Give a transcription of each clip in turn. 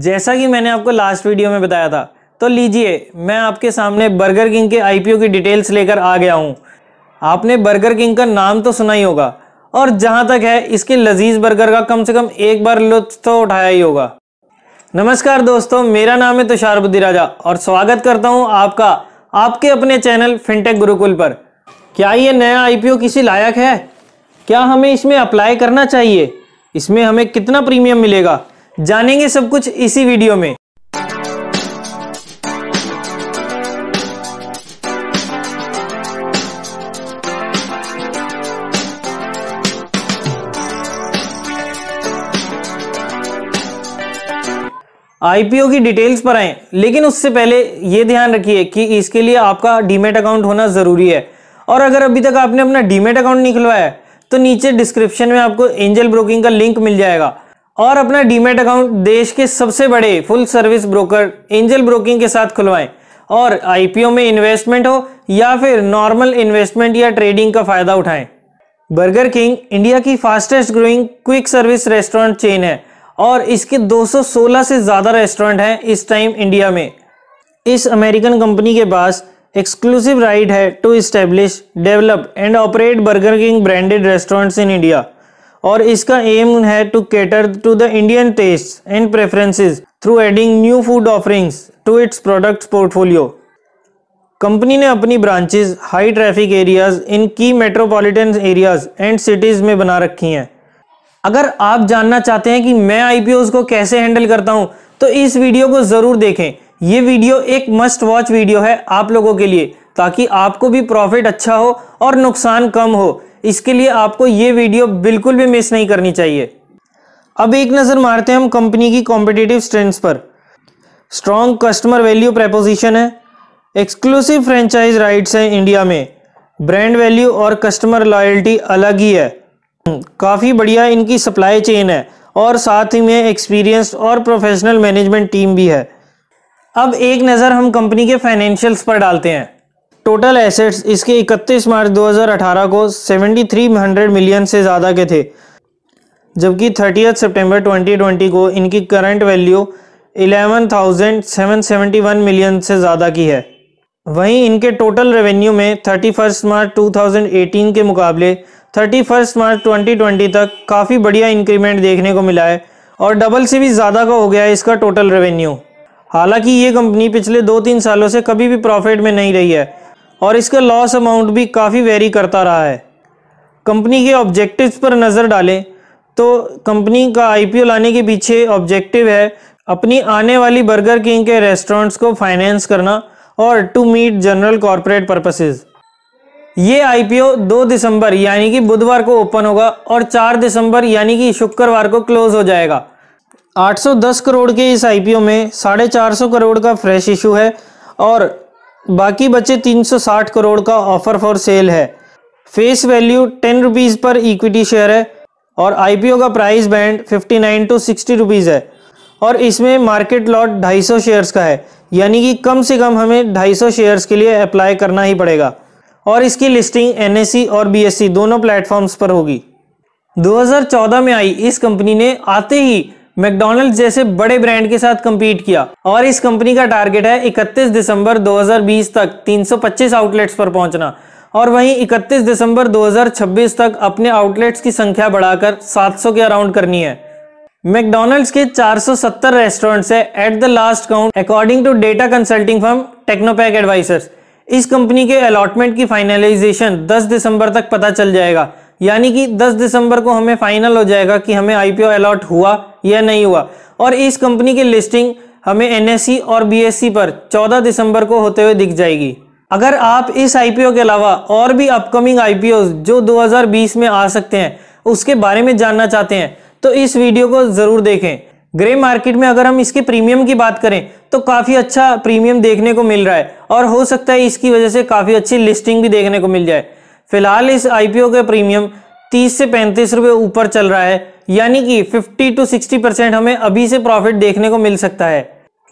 जैसा कि मैंने आपको लास्ट वीडियो में बताया था तो लीजिए मैं आपके सामने बर्गर किंग के आईपीओ की डिटेल्स लेकर आ गया हूँ आपने बर्गर किंग का नाम तो सुना ही होगा और जहाँ तक है इसके लजीज बर्गर का कम से कम एक बार लुत्फ तो उठाया ही होगा नमस्कार दोस्तों मेरा नाम है तुषार राजा और स्वागत करता हूँ आपका आपके अपने चैनल फिनटेक गुरुकुल पर क्या ये नया आईपीओ किसी लायक है क्या हमें इसमें अप्लाई करना चाहिए इसमें हमें कितना प्रीमियम मिलेगा जानेंगे सब कुछ इसी वीडियो में आईपीओ की डिटेल्स पर आए लेकिन उससे पहले ये ध्यान रखिए कि इसके लिए आपका डीमेट अकाउंट होना ज़रूरी है और अगर अभी तक आपने अपना डीमेट अकाउंट नहीं खुलवाया है तो नीचे डिस्क्रिप्शन में आपको एंजल ब्रोकिंग का लिंक मिल जाएगा और अपना डीमेट अकाउंट देश के सबसे बड़े full service broker Angel Broking के साथ खुलवाएं और आईपीओ में इन्वेस्टमेंट हो या फिर नॉर्मल इन्वेस्टमेंट या ट्रेडिंग का फायदा उठाएं बर्गर किंग इंडिया की fastest growing quick service restaurant chain है और इसके 216 से ज़्यादा रेस्टोरेंट हैं इस टाइम इंडिया में इस अमेरिकन कंपनी के पास एक्सक्लूसिव राइट है to establish develop and operate Burger King branded restaurants in India और इसका एम है to cater to the Indian taste and preferences through adding new food offerings to its products portfolio company ने अपनी branches high traffic areas in key metropolitan areas and cities में बना रखी हैं अगर आप जानना चाहते हैं कि मैं आई को कैसे हैंडल करता हूँ तो इस वीडियो को ज़रूर देखें ये वीडियो एक मस्ट वॉच वीडियो है आप लोगों के लिए ताकि आपको भी प्रॉफिट अच्छा हो और नुकसान कम हो इसके लिए आपको ये वीडियो बिल्कुल भी मिस नहीं करनी चाहिए अब एक नज़र मारते हैं हम कंपनी की कॉम्पिटेटिव स्ट्रेंथ्स पर स्ट्रॉन्ग कस्टमर वैल्यू प्रेपोजिशन है एक्सक्लूसिव फ्रेंचाइज राइट्स हैं इंडिया में ब्रांड वैल्यू और कस्टमर लॉयल्टी अलग ही है काफ़ी बढ़िया इनकी सप्लाई चेन है और साथ ही में एक्सपीरियंस और प्रोफेशनल मैनेजमेंट टीम भी है अब एक नज़र हम कंपनी के फाइनेंशियल्स पर डालते हैं टोटल एसेट्स इसके 31 मार्च 2018 को 7300 मिलियन से ज़्यादा के थे जबकि 30 सितंबर 2020 को इनकी करंट वैल्यू 11,771 मिलियन से ज़्यादा की है वहीं इनके टोटल रेवेन्यू में 31 मार्च 2018 के मुकाबले 31 मार्च 2020 तक काफ़ी बढ़िया इंक्रीमेंट देखने को मिला है और डबल से भी ज़्यादा का हो गया है इसका टोटल रेवेन्यू हालांकि ये कंपनी पिछले दो तीन सालों से कभी भी प्रॉफिट में नहीं रही है और इसका लॉस अमाउंट भी काफ़ी वेरी करता रहा है कंपनी के ऑब्जेक्टिव्स पर नज़र डालें तो कंपनी का आईपीओ लाने के पीछे ऑब्जेक्टिव है अपनी आने वाली बर्गर किंग के रेस्टोरेंट्स को फाइनेंस करना और to meet general corporate purposes ये आईपीओ 2 दिसंबर यानी कि बुधवार को ओपन होगा और 4 दिसंबर यानी कि शुक्रवार को क्लोज हो जाएगा 810 करोड़ के इस आईपीओ में साढ़े चार करोड़ का फ्रेश इशू है और बाकी बचे 360 करोड़ का ऑफर फॉर सेल है फेस वैल्यू टेन रुपीज़ पर इक्विटी शेयर है और आईपीओ का प्राइस बैंड 59 टू 60 रुपीज़ है और इसमें मार्केट लॉट 250 शेयर्स का है यानी कि कम से कम हमें 250 शेयर्स के लिए अप्लाई करना ही पड़ेगा और इसकी लिस्टिंग एन और बी e दोनों प्लेटफॉर्म्स पर होगी दो में आई इस कंपनी ने आते ही मैकडोनल्ड जैसे बड़े ब्रांड के साथ कम्पीट किया और इस कंपनी का टारगेट है 31 दिसंबर 2020 तक 325 आउटलेट्स पर पहुंचना और वहीं 31 दिसंबर 2026 तक अपने आउटलेट्स की संख्या बढ़ाकर 700 के अराउंड करनी है मैकडोनल्ड्स के 470 रेस्टोरेंट्स है at the last count according to data consulting firm Technopak advisors इस कंपनी के अलॉटमेंट की फाइनलाइजेशन 10 दिसंबर तक पता चल जाएगा यानी कि 10 दिसंबर को हमें फाइनल हो जाएगा कि हमें आईपीओ अलॉट हुआ या नहीं हुआ और इस कंपनी की लिस्टिंग हमें एनएससी और बीएससी पर 14 दिसंबर को होते हुए दिख जाएगी अगर आप इस आईपीओ के अलावा और भी अपकमिंग आईपीओ जो 2020 में आ सकते हैं उसके बारे में जानना चाहते हैं तो इस वीडियो को ज़रूर देखें ग्रे मार्केट में अगर हम इसके प्रीमियम की बात करें तो काफ़ी अच्छा प्रीमियम देखने को मिल रहा है और हो सकता है इसकी वजह से काफ़ी अच्छी लिस्टिंग भी देखने को मिल जाए फिलहाल इस आईपीओ के प्रीमियम तीस से पैंतीस रुपए ऊपर चल रहा है यानी कि फिफ्टी टू सिक्सटी परसेंट हमें अभी से प्रॉफिट देखने को मिल सकता है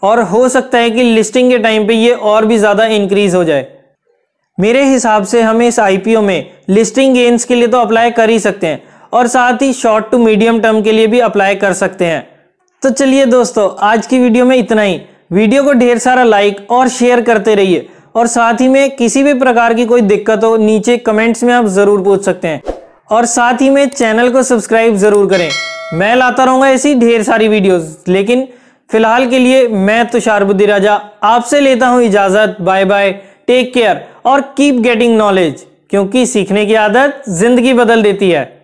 और हो सकता है कि लिस्टिंग के टाइम पे ये और भी ज़्यादा इंक्रीज हो जाए मेरे हिसाब से हम इस आईपीओ में लिस्टिंग गेंस के लिए तो अप्लाई कर ही सकते हैं और साथ ही शॉर्ट टू मीडियम टर्म के लिए भी अप्लाई कर सकते हैं तो चलिए दोस्तों आज की वीडियो में इतना ही वीडियो को ढेर सारा लाइक और शेयर करते रहिए और साथ ही में किसी भी प्रकार की कोई दिक्कत हो नीचे कमेंट्स में आप ज़रूर पूछ सकते हैं और साथ ही में चैनल को सब्सक्राइब ज़रूर करें मैं लाता रहूंगा ऐसी ढेर सारी वीडियोस लेकिन फिलहाल के लिए मैं तुषार बुद्धि राजा आपसे लेता हूं इजाज़त बाय बाय टेक केयर और कीप गेटिंग नॉलेज क्योंकि सीखने की आदत ज़िंदगी बदल देती है